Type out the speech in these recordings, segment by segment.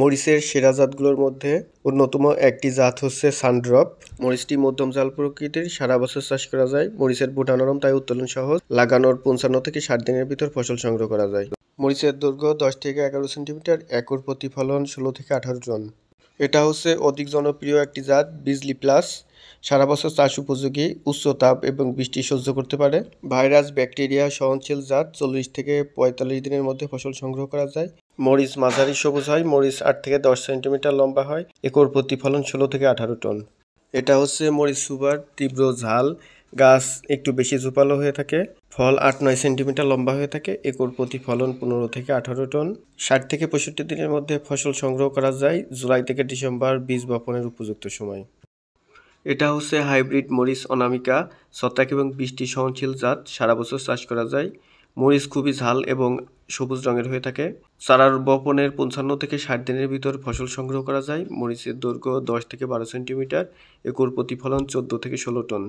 মরিচের সেরা জাতগুলোর মধ্যে অন্যতম একটি জাত হচ্ছে সানড্রপ মরিচটি মধ্যম জাল প্রকৃতির সারা বছর চাষ করা যায় মরিচের বোটা নরম তাই উত্তোলন সহজ লাগানোর পঞ্চান্ন থেকে ষাট দিনের ভিতর ফসল সংগ্রহ করা যায় মরিচের দৈর্ঘ্য দশ থেকে এগারো সেন্টিমিটার একর প্রতিফলন ষোলো থেকে আঠারো জন এটা হচ্ছে অধিক জনপ্রিয় একটি জাত বিজলি প্লাস সারা বছর চাষ উপযোগী উচ্চ তাপ এবং বৃষ্টি সহ্য করতে পারে ভাইরাস ব্যাকটেরিয়া সহনশীল জাত চল্লিশ থেকে পঁয়তাল্লিশ দিনের মধ্যে ফসল সংগ্রহ করা যায় মরিচ মাঝারি সবুজ হয় মরিচ আট থেকে দশ সেন্টিমিটার লম্বা হয় একর প্রতিফলন ষোলো থেকে আঠারো টন এটা হচ্ছে মরিচ সুবার তীব্র ঝাল গাছ একটু বেশি ঝোপালো হয়ে থাকে ফল আট নয় সেন্টিমিটার লম্বা হয়ে থাকে একর প্রতি ফলন পনেরো থেকে আঠারো টন ষাট থেকে পঁয়ষট্টি দিনের মধ্যে ফসল সংগ্রহ করা যায় জুলাই থেকে ডিসেম্বর বীজ বপনের উপযুক্ত সময় এটা হচ্ছে হাইব্রিড মরিচ অনামিকা ছত্রাক এবং বৃষ্টি সহনশীল জাত সারা বছর চাষ করা যায় মরিচ খুবই ঝাল এবং সবুজ রঙের হয়ে থাকে চারার বপনের পঞ্চান্ন থেকে ষাট দিনের ভিতর ফসল সংগ্রহ করা যায় মরিচের দৈর্ঘ্য দশ থেকে বারো সেন্টিমিটার একর প্রতিফলন চোদ্দো থেকে ষোলো টন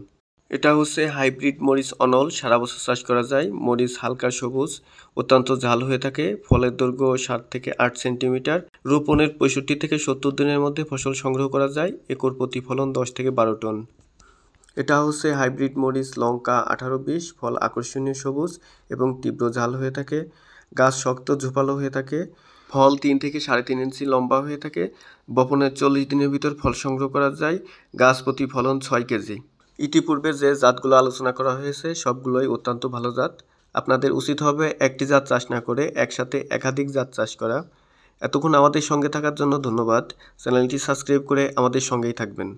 এটা হচ্ছে হাইব্রিড মরিচ অনল সারা বছর চাষ করা যায় মরিচ হালকা সবুজ অত্যন্ত ঝাল হয়ে থাকে ফলের দৈর্ঘ্য সাত থেকে আট সেন্টিমিটার রোপণের পঁয়ষট্টি থেকে সত্তর দিনের মধ্যে ফসল সংগ্রহ করা যায় একর প্রতি ফলন দশ থেকে বারো টন এটা হচ্ছে হাইব্রিড মরিচ লঙ্কা আঠারো বিশ ফল আকর্ষণীয় সবুজ এবং তীব্র ঝাল হয়ে থাকে গাছ শক্ত ঝোপালো হয়ে থাকে ফল তিন থেকে সাড়ে তিন ইঞ্চি লম্বা হয়ে থাকে বপনের চল্লিশ দিনের ভিতর ফল সংগ্রহ করা যায় গাছ প্রতি ফলন ছয় কেজি ইতিপূর্বে যে জাতগুলো আলোচনা করা হয়েছে সবগুলোই অত্যন্ত ভালো জাত আপনাদের উচিত হবে একটি জাত চাষ না করে একসাথে একাধিক জাত চাষ করা এতক্ষণ আমাদের সঙ্গে থাকার জন্য ধন্যবাদ চ্যানেলটি সাবস্ক্রাইব করে আমাদের সঙ্গেই থাকবেন